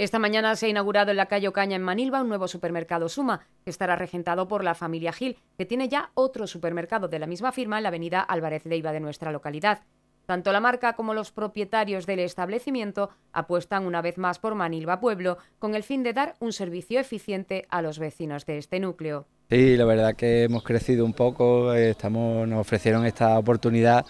Esta mañana se ha inaugurado en la calle Ocaña en Manilva un nuevo supermercado Suma, que estará regentado por la familia Gil, que tiene ya otro supermercado de la misma firma en la avenida Álvarez Leiva de nuestra localidad. Tanto la marca como los propietarios del establecimiento apuestan una vez más por Manilva Pueblo con el fin de dar un servicio eficiente a los vecinos de este núcleo. Sí, la verdad que hemos crecido un poco, eh, nos ofrecieron esta oportunidad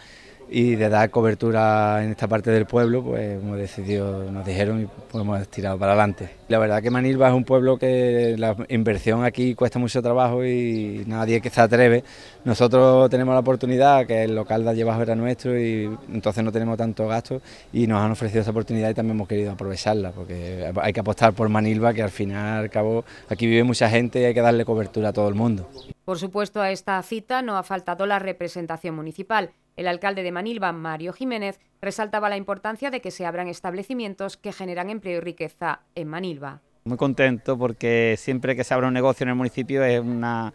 y de dar cobertura en esta parte del pueblo, pues hemos decidido, nos dijeron y pues hemos tirado para adelante. La verdad que Manilva es un pueblo que la inversión aquí cuesta mucho trabajo y nadie que se atreve. Nosotros tenemos la oportunidad que el local de abajo era nuestro y entonces no tenemos tanto gasto y nos han ofrecido esa oportunidad y también hemos querido aprovecharla porque hay que apostar por Manilva que al final, al cabo, aquí vive mucha gente y hay que darle cobertura a todo el mundo. Por supuesto, a esta cita no ha faltado la representación municipal. El alcalde de Manilva, Mario Jiménez, resaltaba la importancia de que se abran establecimientos que generan empleo y riqueza en Manilva. Muy contento porque siempre que se abre un negocio en el municipio es una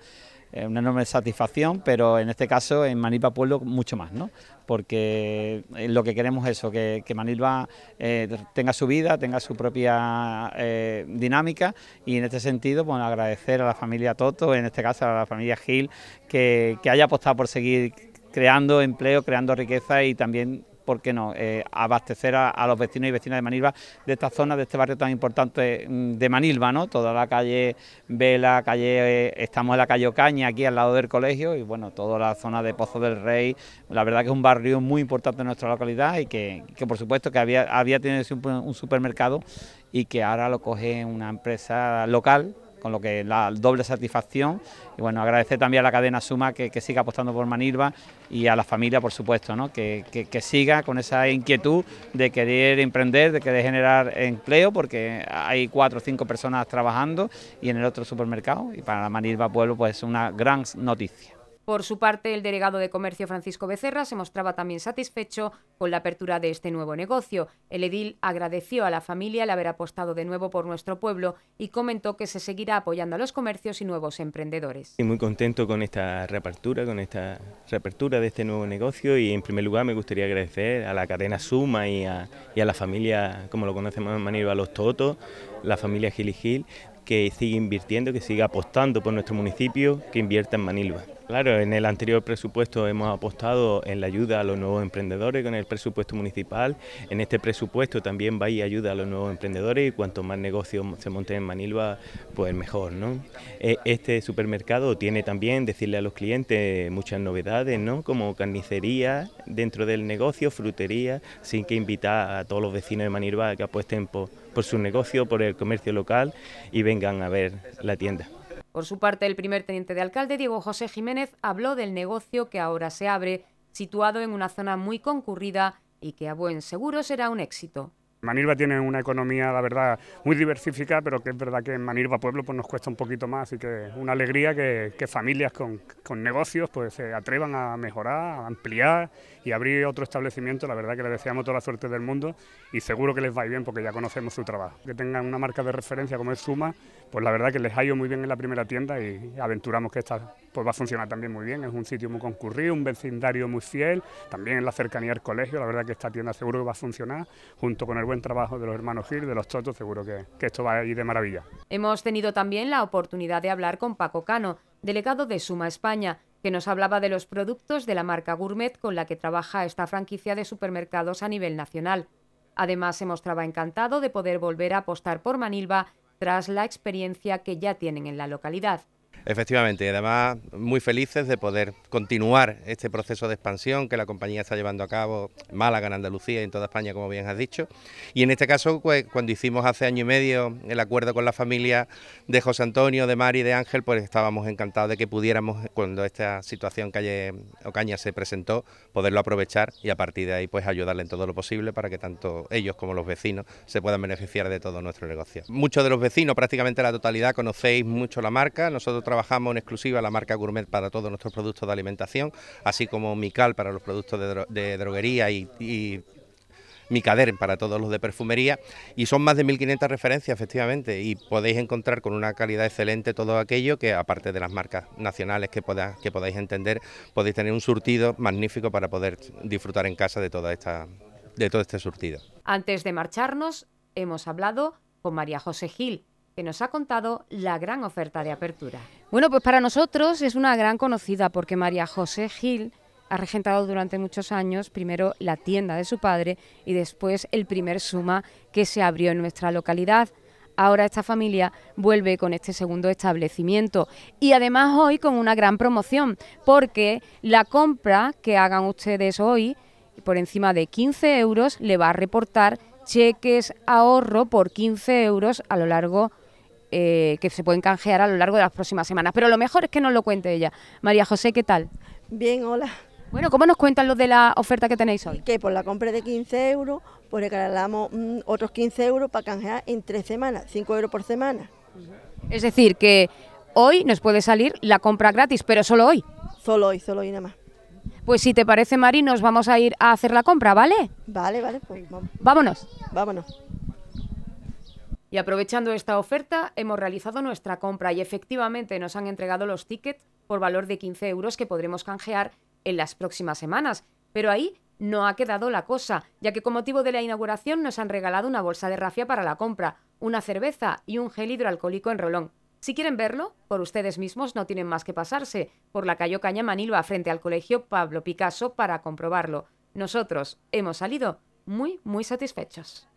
eh, una enorme satisfacción, pero en este caso en Manilva Pueblo mucho más, ¿no? porque eh, lo que queremos es eso, que, Manilva eh, tenga su vida, tenga su propia dinámica y en este sentido bueno, pues, agradecer a la familia Toto, en este caso a la familia Gil, que, que haya apostado por seguir creando empleo, creando riqueza y también ¿por no?, eh, abastecer a, los vecinos y vecinas de Manilva, de esta zona, de este barrio tan importante mm, de Manilva, ¿no? Toda la calle Vela, calle, eh, estamos en la calle Ocaña, aquí al lado del colegio, y bueno, toda la zona de Pozo del Rey, la verdad que es un barrio muy importante en nuestra localidad y que, por supuesto que había, había tenido un supermercado y que ahora lo coge una empresa local con lo que la doble satisfacción. Y bueno, agradecer también a la cadena Suma que, siga apostando por Manilva y a la familia, por supuesto, ¿no? que, siga con esa inquietud de querer emprender, de querer generar empleo, porque hay cuatro o cinco personas trabajando y en el otro supermercado. Y para Manilva Pueblo, pues es una gran noticia. Por su parte, el delegado de Comercio Francisco Becerra se mostraba también satisfecho con la apertura de este nuevo negocio. El edil agradeció a la familia el haber apostado de nuevo por nuestro pueblo y comentó que se seguirá apoyando a los comercios y nuevos emprendedores. Estoy muy contento con esta reapertura, con esta reapertura de este nuevo negocio y en primer lugar me gustaría agradecer a la cadena Suma y a, la familia, como lo conocemos en Manilva, los Totos, la familia Gil y Gil, que sigue invirtiendo, que sigue apostando por nuestro municipio, que invierta en Manilva. Claro, en el anterior presupuesto hemos apostado en la ayuda a los nuevos emprendedores con el presupuesto municipal. En este presupuesto también va y ayuda a los nuevos emprendedores y cuanto más negocios se monten en Manilva, pues mejor, ¿no? E, este supermercado tiene también, decirle a los clientes, muchas novedades, ¿no? Como carnicería dentro del negocio, frutería, sin que invitar a todos los vecinos de Manilva que apuesten por su negocio, por el comercio local y vengan a ver la tienda. Por su parte, el primer teniente de alcalde, Diego José Jiménez, habló del negocio que ahora se abre, situado en una zona muy concurrida y que a buen seguro será un éxito. ...Manilva tiene una economía, la verdad, muy diversificada, pero que es verdad que en Manilva Pueblo pues, nos cuesta un poquito más, así que una alegría que, familias con, negocios pues se atrevan a mejorar, a ampliar y abrir otro establecimiento, la verdad que les deseamos toda la suerte del mundo y seguro que les va bien porque ya conocemos su trabajo. Que tengan una marca de referencia como es Suma, pues la verdad que les ha ido muy bien en la primera tienda y aventuramos que esta pues va a funcionar también muy bien, es un sitio muy concurrido, un vecindario muy fiel, también en la cercanía del colegio, la verdad que esta tienda seguro que va a funcionar junto con el buen buen trabajo de los hermanos Gil, de los Chotos, seguro que, que esto va a ir de maravilla. Hemos tenido también la oportunidad de hablar con Paco Cano, delegado de Suma España, que nos hablaba de los productos de la marca Gourmet con la que trabaja esta franquicia de supermercados a nivel nacional. Además, se mostraba encantado de poder volver a apostar por Manilva tras la experiencia que ya tienen en la localidad. Efectivamente, y además muy felices de poder continuar este proceso de expansión que la compañía está llevando a cabo en Málaga, en Andalucía y en toda España, como bien has dicho. Y en este caso, pues, cuando hicimos hace año y medio el acuerdo con la familia de José Antonio, de Mari y de Ángel, pues estábamos encantados de que pudiéramos, cuando esta situación Calle Ocaña se presentó, poderlo aprovechar y a partir de ahí pues ayudarle en todo lo posible para que tanto ellos como los vecinos se puedan beneficiar de todo nuestro negocio. Muchos de los vecinos, prácticamente la totalidad, conocéis mucho la marca. Nosotros trabajamos en exclusiva la marca Gourmet para todos nuestros productos de alimentación, así como Mical para los productos de, droguería y, y para todos los de perfumería y son más de 1500 referencias efectivamente y podéis encontrar con una calidad excelente todo aquello que aparte de las marcas nacionales que, que podáis entender podéis tener un surtido magnífico para poder disfrutar en casa de, toda esta, de todo este surtido. Antes de marcharnos hemos hablado con María José Gil que nos ha contado la gran oferta de apertura. Bueno, pues para nosotros es una gran conocida porque María José Gil ha regentado durante muchos años primero la tienda de su padre y después el primer suma que se abrió en nuestra localidad. Ahora esta familia vuelve con este segundo establecimiento y además hoy con una gran promoción porque la compra que hagan ustedes hoy por encima de 15 euros le va a reportar cheques ahorro por 15 euros a lo largo de eh, que se pueden canjear a lo largo de las próximas semanas. Pero lo mejor es que nos lo cuente ella. María José, ¿qué tal? Bien, hola. Bueno, ¿cómo nos cuentan los de la oferta que tenéis hoy? Que por la compra de 15 euros, pues regalamos mm, otros 15 euros para canjear en tres semanas, 5 euros por semana. Es decir, que hoy nos puede salir la compra gratis, pero solo hoy. Solo hoy, solo hoy nada más. Pues si te parece, Mari, nos vamos a ir a hacer la compra, ¿vale? Vale, vale, pues vamos. Vámonos. Vámonos. Y aprovechando esta oferta, hemos realizado nuestra compra y efectivamente nos han entregado los tickets por valor de 15 euros que podremos canjear en las próximas semanas. Pero ahí no ha quedado la cosa, ya que con motivo de la inauguración nos han regalado una bolsa de rafia para la compra, una cerveza y un gel hidroalcohólico en Rolón. Si quieren verlo, por ustedes mismos no tienen más que pasarse por la calle Ocaña Manilva frente al colegio Pablo Picasso para comprobarlo. Nosotros hemos salido muy, muy satisfechos.